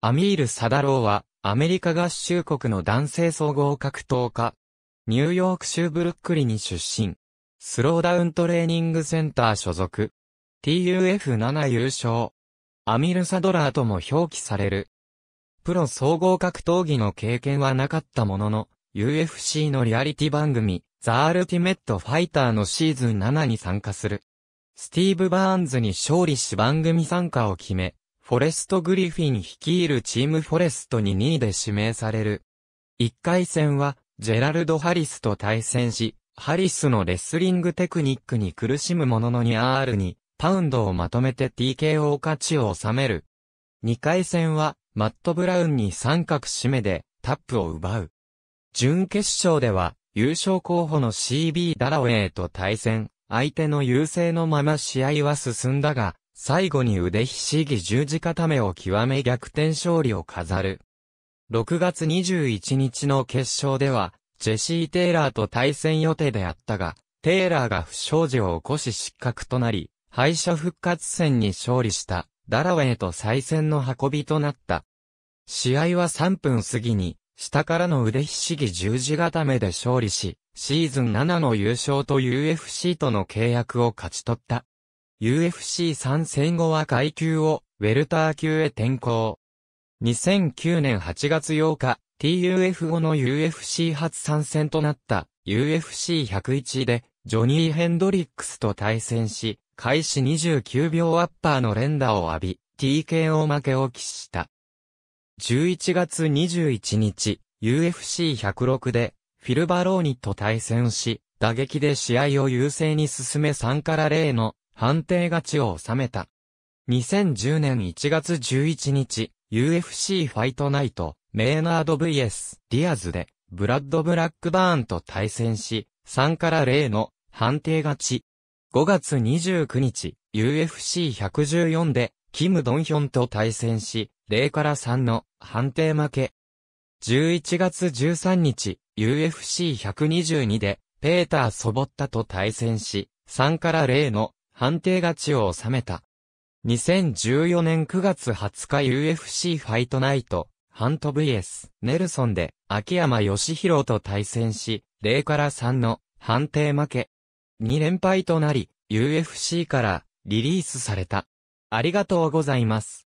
アミール・サダローは、アメリカ合衆国の男性総合格闘家。ニューヨーク州ブルックリに出身。スローダウントレーニングセンター所属。TUF7 優勝。アミル・サドラーとも表記される。プロ総合格闘技の経験はなかったものの、UFC のリアリティ番組、ザ・アルティメット・ファイターのシーズン7に参加する。スティーブ・バーンズに勝利し番組参加を決め、フォレスト・グリフィン率いるチームフォレストに2位で指名される。1回戦は、ジェラルド・ハリスと対戦し、ハリスのレスリングテクニックに苦しむもののに r に、パウンドをまとめて TKO 勝ちを収める。2回戦は、マット・ブラウンに三角締めで、タップを奪う。準決勝では、優勝候補の CB ダラウェイと対戦、相手の優勢のまま試合は進んだが、最後に腕ひしぎ十字固めを極め逆転勝利を飾る。6月21日の決勝では、ジェシー・テイラーと対戦予定であったが、テイラーが不祥事を起こし失格となり、敗者復活戦に勝利した、ダラウェイと再戦の運びとなった。試合は3分過ぎに、下からの腕ひしぎ十字固めで勝利し、シーズン7の優勝と UFC との契約を勝ち取った。UFC 参戦後は階級をウェルター級へ転向。2009年8月8日、TUF 後の UFC 初参戦となった UFC101 でジョニー・ヘンドリックスと対戦し、開始29秒アッパーの連打を浴び、TKO 負けを喫した。11月21日、UFC106 で、フィルバローニと対戦し、打撃で試合を優勢に進め3から0の判定勝ちを収めた。2010年1月11日、UFC ファイトナイト、メーナード VS ディアズで、ブラッド・ブラックバーンと対戦し、3から0の判定勝ち。5月29日、UFC114 で、キム・ドンヒョンと対戦し、0から3の判定負け。11月13日、UFC122 で、ペーター・ソボッタと対戦し、3から0の判定勝ちを収めた。2014年9月20日 UFC ファイトナイト、ハント VS、ネルソンで、秋山義弘と対戦し、0から3の判定負け。2連敗となり、UFC からリリースされた。ありがとうございます。